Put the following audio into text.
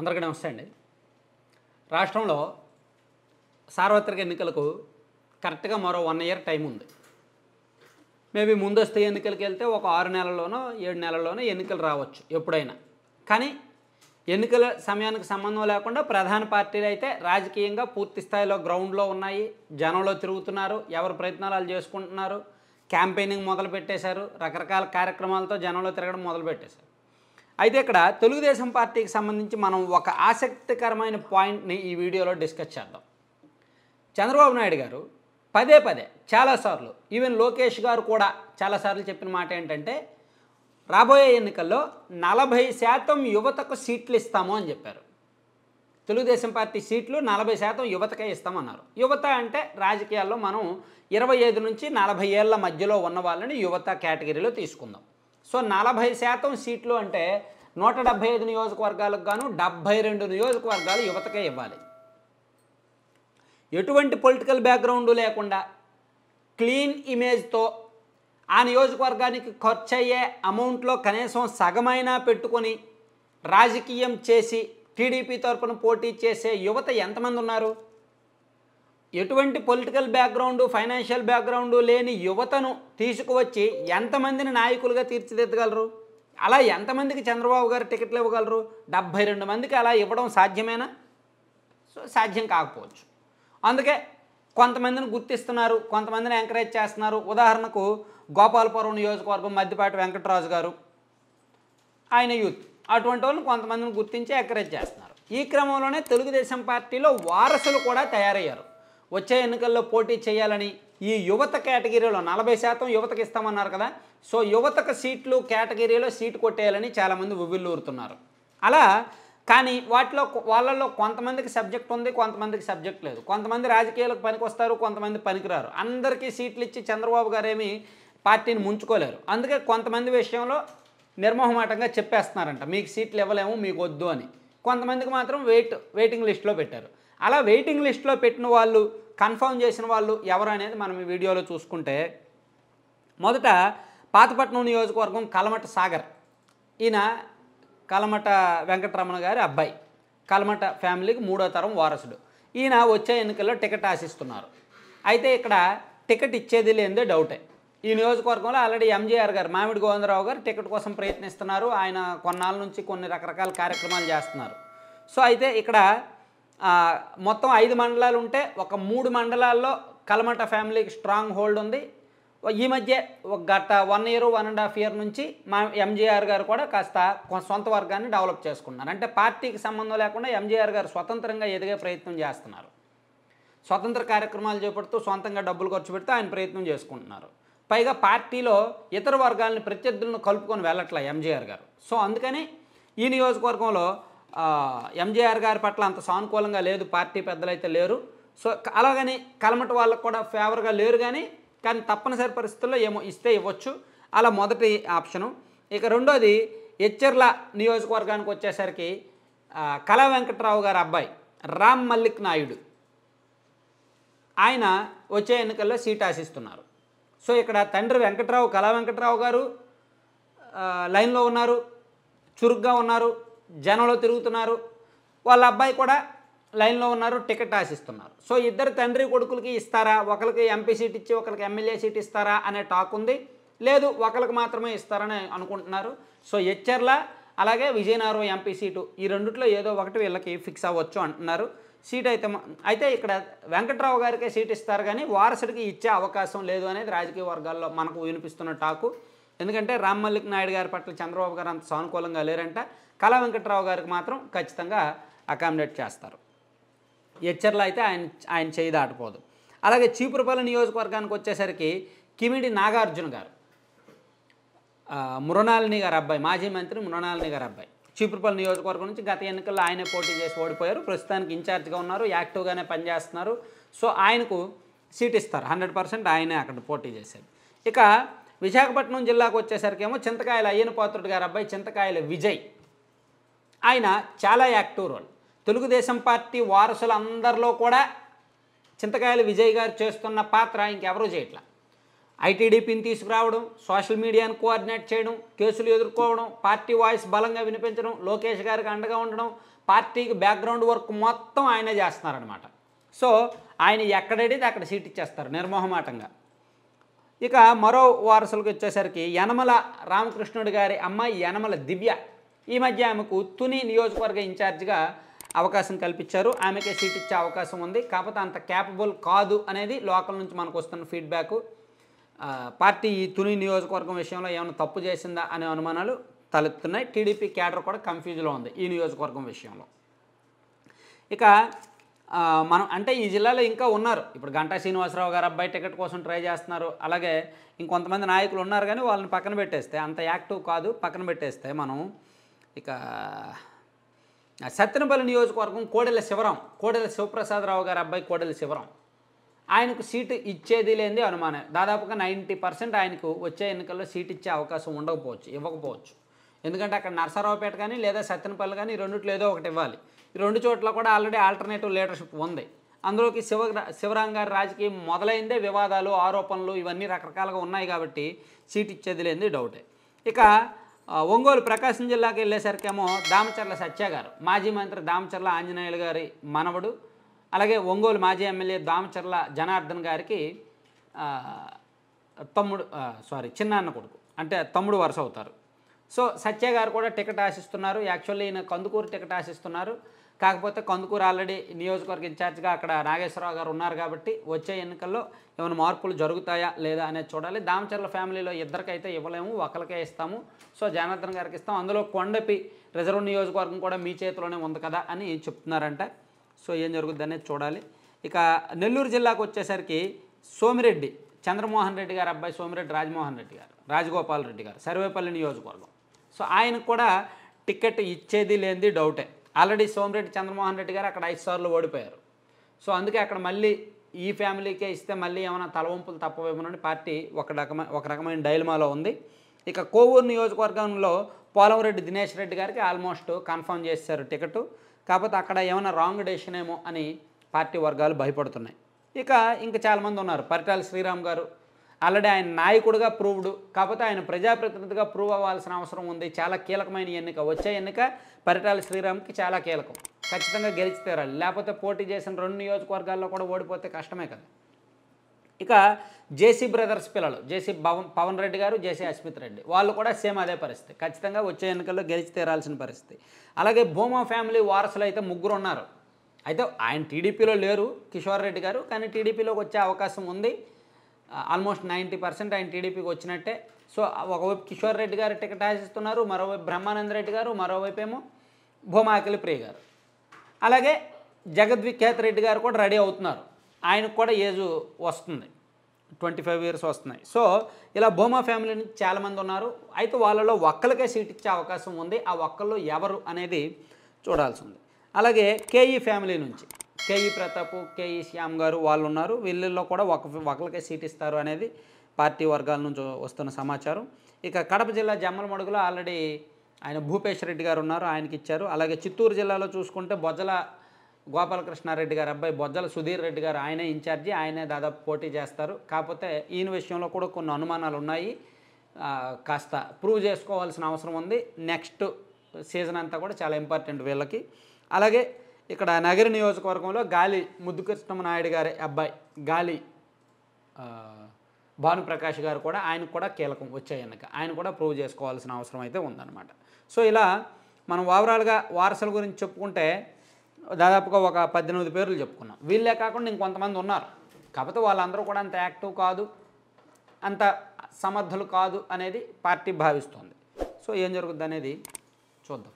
అందరికీ నమస్తే అండి రాష్ట్రంలో సార్వత్రిక ఎన్నికలకు కరెక్ట్గా మరో వన్ ఇయర్ టైం ఉంది మేబీ ముందస్తు ఎన్నికలకి వెళ్తే ఒక ఆరు నెలల్లోనో ఏడు నెలల్లోనో ఎన్నికలు రావచ్చు ఎప్పుడైనా కానీ ఎన్నికల సమయానికి సంబంధం లేకుండా ప్రధాన పార్టీలు అయితే రాజకీయంగా పూర్తి స్థాయిలో గ్రౌండ్లో ఉన్నాయి జనంలో తిరుగుతున్నారు ఎవరు ప్రయత్నాలు చేసుకుంటున్నారు క్యాంపెయినింగ్ మొదలు పెట్టేశారు రకరకాల కార్యక్రమాలతో జనంలో తిరగడం మొదలుపెట్టేశారు అయితే ఇక్కడ తెలుగుదేశం పార్టీకి సంబంధించి మనం ఒక ఆసక్తికరమైన పాయింట్ని ఈ వీడియోలో డిస్కస్ చేద్దాం చంద్రబాబు నాయుడు గారు పదే పదే చాలాసార్లు ఈవెన్ లోకేష్ గారు కూడా చాలాసార్లు చెప్పిన మాట ఏంటంటే రాబోయే ఎన్నికల్లో నలభై శాతం యువతకు సీట్లు ఇస్తాము అని చెప్పారు తెలుగుదేశం పార్టీ సీట్లు నలభై శాతం యువతకే ఇస్తామన్నారు యువత అంటే రాజకీయాల్లో మనం ఇరవై ఐదు నుంచి నలభై ఏళ్ళ మధ్యలో ఉన్న వాళ్ళని యువత కేటగిరీలో తీసుకుందాం సో నలభై శాతం సీట్లు అంటే నూట డెబ్బై ఐదు నియోజకవర్గాలకు గాను డెబ్బై రెండు నియోజకవర్గాలు యువతకే ఇవ్వాలి ఎటువంటి పొలిటికల్ బ్యాక్గ్రౌండ్ లేకుండా క్లీన్ ఇమేజ్తో ఆ నియోజకవర్గానికి ఖర్చు అయ్యే అమౌంట్లో కనీసం సగమైనా పెట్టుకొని రాజకీయం చేసి టీడీపీ తరఫున పోటీ చేసే యువత ఎంతమంది ఉన్నారు ఎటువంటి పొలిటికల్ బ్యాక్గ్రౌండ్ ఫైనాన్షియల్ బ్యాక్గ్రౌండ్ లేని యువతను తీసుకువచ్చి ఎంతమందిని నాయకులుగా తీర్చిదిద్దగలరు అలా ఎంతమందికి చంద్రబాబు గారు టికెట్లు ఇవ్వగలరు డెబ్భై రెండు మందికి అలా ఇవ్వడం సాధ్యమేనా సో సాధ్యం కాకపోవచ్చు అందుకే కొంతమందిని గుర్తిస్తున్నారు కొంతమందిని ఎంకరేజ్ చేస్తున్నారు ఉదాహరణకు గోపాలపురం నియోజకవర్గం మద్దిపాటి వెంకటరాజు గారు ఆయన యూత్ అటువంటి వాళ్ళని కొంతమందిని గుర్తించి ఎంకరేజ్ చేస్తున్నారు ఈ క్రమంలోనే తెలుగుదేశం పార్టీలో వారసులు కూడా తయారయ్యారు వచ్చే ఎన్నికల్లో పోటీ చేయాలని ఈ యువత కేటగిరీలో నలభై శాతం యువతకి ఇస్తామన్నారు కదా సో యువతకు సీట్లు కేటగిరీలో సీటు కొట్టేయాలని చాలామంది ఉవ్విల్లూరుతున్నారు అలా కానీ వాటిలో వాళ్ళల్లో కొంతమందికి సబ్జెక్ట్ ఉంది కొంతమందికి సబ్జెక్ట్ లేదు కొంతమంది రాజకీయాలకు పనికొస్తారు కొంతమంది పనికిరారు అందరికీ సీట్లు ఇచ్చి చంద్రబాబు గారేమి పార్టీని ముంచుకోలేరు అందుకే కొంతమంది విషయంలో నిర్మోహమాటంగా చెప్పేస్తున్నారంట మీకు సీట్లు ఇవ్వలేము మీకు వద్దు అని కొంతమందికి మాత్రం వెయిట్ వెయిటింగ్ లిస్ట్లో పెట్టారు అలా వెయిటింగ్ లిస్ట్లో పెట్టిన వాళ్ళు కన్ఫర్మ్ చేసిన వాళ్ళు ఎవరు అనేది మనం ఈ వీడియోలో చూసుకుంటే మొదట పాతపట్నం నియోజకవర్గం కలమట సాగర్ ఈయన కలమట వెంకటరమణ గారి అబ్బాయి కలమట ఫ్యామిలీకి మూడో తరం వారసుడు ఈయన వచ్చే ఎన్నికల్లో టికెట్ ఆశిస్తున్నారు అయితే ఇక్కడ టికెట్ ఇచ్చేది లేదే డౌటే ఈ నియోజకవర్గంలో ఆల్రెడీ ఎంజీఆర్ గారు మామిడి గోవిందరావు గారు టికెట్ కోసం ప్రయత్నిస్తున్నారు ఆయన కొన్నాళ్ళ నుంచి కొన్ని రకరకాల కార్యక్రమాలు చేస్తున్నారు సో అయితే ఇక్కడ మొత్తం ఐదు మండలాలు ఉంటే ఒక మూడు మండలాల్లో కలమట ఫ్యామిలీకి స్ట్రాంగ్ హోల్డ్ ఉంది ఈ మధ్య ఒక గత one year one and half year నుంచి మా ఎంజీఆర్ గారు కూడా కాస్త సొంత వర్గాన్ని డెవలప్ చేసుకున్నారు అంటే పార్టీకి సంబంధం లేకుండా ఎంజీఆర్ గారు స్వతంత్రంగా ఎదిగే ప్రయత్నం చేస్తున్నారు స్వతంత్ర కార్యక్రమాలు చేపడుతూ సొంతంగా డబ్బులు ఖర్చు పెడుతూ ఆయన ప్రయత్నం చేసుకుంటున్నారు పైగా పార్టీలో ఇతర వర్గాలని ప్రత్యర్థులను కలుపుకొని వెళ్ళట్లే ఎంజీఆర్ గారు సో అందుకని ఈ నియోజకవర్గంలో ఎంజేఆర్ గారి పట్ల అంత సానుకూలంగా లేదు పార్టీ పెద్దలైతే లేరు సో అలాగని కలమటి వాళ్ళకు కూడా ఫేవర్గా లేరు కానీ కానీ తప్పనిసరి పరిస్థితుల్లో ఏమో ఇస్తే ఇవ్వచ్చు అలా మొదటి ఆప్షను ఇక రెండోది హెచ్చర్ల నియోజకవర్గానికి వచ్చేసరికి కళా వెంకట్రావు గారి అబ్బాయి రామ్ మల్లిక్ నాయుడు ఆయన వచ్చే ఎన్నికల్లో సీట్ ఆశిస్తున్నారు సో ఇక్కడ తండ్రి వెంకట్రావు కళా వెంకట్రావు గారు లైన్లో ఉన్నారు చురుగ్గా ఉన్నారు జనంలో తిరుగుతున్నారు వాళ్ళ అబ్బాయి కూడా లైన్లో ఉన్నారు టికెట్ ఆశిస్తున్నారు సో ఇద్దరు తండ్రి కొడుకులకి ఇస్తారా ఒకరికి ఎంపీ సీట్ ఇచ్చి ఒకరికి ఎమ్మెల్యే సీట్ ఇస్తారా అనే టాక్ ఉంది లేదు ఒకరికి మాత్రమే ఇస్తారని అనుకుంటున్నారు సో ఎచ్చర్ల అలాగే విజయనగరం ఎంపీ సీటు ఈ రెండిట్లో ఏదో ఒకటి వీళ్ళకి ఫిక్స్ అవ్వచ్చు అంటున్నారు సీట్ అయితే అయితే ఇక్కడ వెంకట్రావు గారికే సీట్ ఇస్తారు కానీ వారసుడికి ఇచ్చే అవకాశం లేదు అనేది రాజకీయ వర్గాల్లో మనకు వినిపిస్తున్న టాకు ఎందుకంటే రామ్మల్లిక్ నాయుడు గారి పట్ల చంద్రబాబు గారు అంత సానుకూలంగా లేరంట కళా వెంకట్రావు గారికి మాత్రం ఖచ్చితంగా అకామిడేట్ చేస్తారు హెచ్చర్లు అయితే ఆయన ఆయన చేయి దాటిపోదు అలాగే చీపురుపల్లి నియోజకవర్గానికి వచ్చేసరికి కిమిడి నాగార్జున గారు మృణాలిని గారు అబ్బాయి మాజీ మంత్రి మృణాలిని గారు అబ్బాయి చీపురుపల్లి నియోజకవర్గం నుంచి గత ఎన్నికల్లో ఆయనే పోటీ చేసి ఓడిపోయారు ప్రస్తుతానికి ఇన్ఛార్జ్గా ఉన్నారు యాక్టివ్గానే పనిచేస్తున్నారు సో ఆయనకు సీట్ ఇస్తారు హండ్రెడ్ పర్సెంట్ ఆయనే అక్కడ పోటీ చేసేది ఇక విశాఖపట్నం జిల్లాకు వచ్చేసరికేమో చింతకాయల అయ్యనపాత్రుడు గారు అబ్బాయి చింతకాయల విజయ్ ఆయన చాలా యాక్టివ్ రోల్ తెలుగుదేశం పార్టీ వారసులందరిలో కూడా చింతకాయలు విజయ్ గారు చేస్తున్న పాత్ర ఇంకెవరూ చేయట్లా ఐటీడీపీని తీసుకురావడం సోషల్ మీడియాను కోఆర్డినేట్ చేయడం కేసులు ఎదుర్కోవడం పార్టీ వాయిస్ బలంగా వినిపించడం లోకేష్ గారికి అండగా ఉండడం పార్టీకి బ్యాక్గ్రౌండ్ వర్క్ మొత్తం ఆయనే చేస్తున్నారనమాట సో ఆయన ఎక్కడడితే అక్కడ సీట్ ఇచ్చేస్తారు నిర్మోహమాటంగా ఇక మరో వారసులకు వచ్చేసరికి యనమల రామకృష్ణుడు గారి అమ్మాయి యనమల దివ్య ఈ మధ్య ఆమెకు తుని నియోజకవర్గ ఇన్ఛార్జిగా అవకాశం కల్పించారు ఆమెకే సీట్ ఇచ్చే అవకాశం ఉంది కాకపోతే అంత క్యాపబుల్ కాదు అనేది లోకల్ నుంచి మనకు వస్తున్న ఫీడ్బ్యాక్ పార్టీ ఈ తుని నియోజకవర్గం విషయంలో ఏమైనా తప్పు చేసిందా అనే అనుమానాలు తలెత్తున్నాయి టీడీపీ క్యాడర్ కూడా కన్ఫ్యూజ్లో ఉంది ఈ నియోజకవర్గం విషయంలో ఇక మనం అంటే ఈ జిల్లాలో ఇంకా ఉన్నారు ఇప్పుడు గంటా శ్రీనివాసరావు గారు అబ్బాయి టికెట్ కోసం ట్రై చేస్తున్నారు అలాగే ఇంకొంతమంది నాయకులు ఉన్నారు కానీ వాళ్ళని పక్కన పెట్టేస్తే అంత యాక్టివ్ కాదు పక్కన పెట్టేస్తే మనం ఇక సత్తెనపల్లి నియోజకవర్గం కోడెల శివరాం కోడెల శివప్రసాదరావు గారి అబ్బాయి కోడెల శివరాం ఆయనకు సీటు ఇచ్చేది లేని అనుమానం దాదాపుగా నైంటీ పర్సెంట్ ఆయనకు వచ్చే ఎన్నికల్లో సీట్ ఇచ్చే అవకాశం ఉండకపోవచ్చు ఇవ్వకపోవచ్చు ఎందుకంటే అక్కడ నర్సరావుపేట కానీ లేదా సత్తెనపల్లి కానీ ఈ ఏదో ఒకటి ఇవ్వాలి ఈ రెండు చోట్ల కూడా ఆల్రెడీ ఆల్టర్నేటివ్ లీడర్షిప్ ఉంది అందులోకి శివ శివరాం గారి రాజకీయం మొదలైందే వివాదాలు ఆరోపణలు ఇవన్నీ రకరకాలుగా ఉన్నాయి కాబట్టి సీట్ ఇచ్చేది లేని డౌటే ఇక ఒంగోలు ప్రకాశం జిల్లాకి వెళ్ళేసరికేమో దామచర్ల సత్య గారు మాజీ మంత్రి దామచర్ల ఆంజనేయులు గారి మనవడు అలాగే ఒంగోలు మాజీ ఎమ్మెల్యే దామచర్ల జనార్దన్ గారికి తమ్ముడు సారీ చిన్నాన్న కొడుకు అంటే తమ్ముడు వరుస అవుతారు సో సత్య గారు కూడా టికెట్ ఆశిస్తున్నారు యాక్చువల్లీ ఈయన కందుకూరు టికెట్ ఆశిస్తున్నారు కాకపోతే కందుకూరు ఆల్రెడీ నియోజకవర్గ ఇన్ఛార్జ్గా అక్కడ నాగేశ్వరరావు గారు ఉన్నారు కాబట్టి వచ్చే ఎన్నికల్లో ఏమైనా మార్పులు జరుగుతాయా లేదా అనేది చూడాలి దామచర్ల ఫ్యామిలీలో ఇద్దరికైతే ఇవ్వలేము ఒకరికే ఇస్తాము సో జనార్దన్ గారికి ఇస్తాం అందులో కొండపి రిజర్వ్ నియోజకవర్గం కూడా మీ చేతిలోనే ఉంది కదా అని చెప్తున్నారంట సో ఏం జరుగుద్ది అనేది చూడాలి ఇక నెల్లూరు జిల్లాకు వచ్చేసరికి సోమిరెడ్డి చంద్రమోహన్ రెడ్డి గారు అబ్బాయి సోమిరెడ్డి రాజమోహన్ రెడ్డి గారు రాజగోపాల్ రెడ్డి గారు సర్వేపల్లి నియోజకవర్గం సో ఆయనకు కూడా టికెట్ ఇచ్చేది లేనిది డౌటే ఆల్రెడీ సోమిరెడ్డి చంద్రమోహన్ రెడ్డి గారు అక్కడ ఐదు సార్లు ఓడిపోయారు సో అందుకే అక్కడ మళ్ళీ ఈ ఫ్యామిలీకే ఇస్తే మళ్ళీ ఏమైనా తలవంపులు తప్పవేమోనని పార్టీ ఒక రకమైన ఒక రకమైన డైలమాలో ఉంది ఇక కోవూరు నియోజకవర్గంలో పోలవరెడ్డి దినేష్ రెడ్డి గారికి ఆల్మోస్ట్ కన్ఫర్మ్ చేశారు టికెట్ కాకపోతే అక్కడ ఏమైనా రాంగ్ డెసిషన్ ఏమో అని పార్టీ వర్గాలు భయపడుతున్నాయి ఇక ఇంకా చాలామంది ఉన్నారు పరిటాల శ్రీరామ్ గారు ఆల్రెడీ ఆయన నాయకుడిగా ప్రూవ్డ్ కాకపోతే ఆయన ప్రజాప్రతినిధిగా ప్రూవ్ అవ్వాల్సిన అవసరం ఉంది చాలా కీలకమైన ఎన్నిక వచ్చే ఎన్నిక పరిటాల శ్రీరామ్కి చాలా కీలకం ఖచ్చితంగా గెలిచి తీరాలి లేకపోతే పోటీ చేసిన రెండు నియోజకవర్గాల్లో కూడా ఓడిపోతే కష్టమే కదా ఇక జేసీ బ్రదర్స్ పిల్లలు జేసీ పవన్ పవన్ రెడ్డి గారు జేసీ అస్మిత్ రెడ్డి వాళ్ళు కూడా సేమ్ అదే పరిస్థితి ఖచ్చితంగా వచ్చే ఎన్నికల్లో గెలిచి తీరాల్సిన పరిస్థితి అలాగే భూమా ఫ్యామిలీ వారసులు అయితే ముగ్గురు ఉన్నారు అయితే ఆయన టీడీపీలో లేరు కిషోర్ రెడ్డి గారు కానీ టీడీపీలోకి వచ్చే అవకాశం ఉంది ఆల్మోస్ట్ నైంటీ పర్సెంట్ ఆయన టీడీపీకి వచ్చినట్టే సో ఒకవైపు కిషోర్ రెడ్డి గారు టికెట్ ఆశిస్తున్నారు మరోవైపు బ్రహ్మానంద రెడ్డి గారు మరోవైపు ఏమో భూమాకలి ప్రియ గారు అలాగే జగద్విఖ్యాత్ రెడ్డి గారు కూడా రెడీ అవుతున్నారు ఆయనకు కూడా ఏజ్ వస్తుంది ట్వంటీ ఫైవ్ ఇయర్స్ వస్తున్నాయి సో ఇలా భూమా ఫ్యామిలీ నుంచి చాలామంది ఉన్నారు అయితే వాళ్ళలో ఒక్కరికే సీట్ ఇచ్చే అవకాశం ఉంది ఆ ఒక్కళ్ళు ఎవరు అనేది చూడాల్సి ఉంది అలాగే కేఈ ఫ్యామిలీ నుంచి కేఈ ప్రతాప్ కేఈ శ్యామ్ గారు వాళ్ళు ఉన్నారు వీళ్ళల్లో కూడా ఒక ఒకరికే సీట్ ఇస్తారు అనేది పార్టీ వర్గాల నుంచి వస్తున్న సమాచారం ఇక కడప జిల్లా జమ్మలమడుగులో ఆల్రెడీ ఆయన భూపేష్ రెడ్డి గారు ఉన్నారు ఆయనకి ఇచ్చారు అలాగే చిత్తూరు జిల్లాలో చూసుకుంటే బొజ్జల గోపాలకృష్ణారెడ్డి గారు అబ్బాయి బొజ్జల సుధీర్ రెడ్డి గారు ఆయనే ఇన్ఛార్జి ఆయనే దాదాపు పోటీ చేస్తారు కాకపోతే ఈయన విషయంలో కూడా కొన్ని అనుమానాలు ఉన్నాయి కాస్త ప్రూవ్ చేసుకోవాల్సిన అవసరం ఉంది నెక్స్ట్ సీజన్ అంతా కూడా చాలా ఇంపార్టెంట్ వీళ్ళకి అలాగే ఇక్కడ నగరి నియోజకవర్గంలో గాలి ముద్దుకృష్ణమ నాయుడు గారి అబ్బాయి గాలి భానుప్రకాష్ గారు కూడా ఆయనకు కూడా కీలకం వచ్చాయనక ఆయన కూడా ప్రూవ్ చేసుకోవాల్సిన అవసరం అయితే ఉందన్నమాట సో ఇలా మనం ఓవరాల్గా వారసుల గురించి చెప్పుకుంటే దాదాపుగా ఒక పద్దెనిమిది పేర్లు చెప్పుకున్నాం వీళ్ళే కాకుండా ఇంకొంతమంది ఉన్నారు కాకపోతే వాళ్ళందరూ కూడా అంత యాక్టివ్ కాదు అంత సమర్థులు కాదు అనేది పార్టీ భావిస్తుంది సో ఏం జరుగుద్ది అనేది చూద్దాం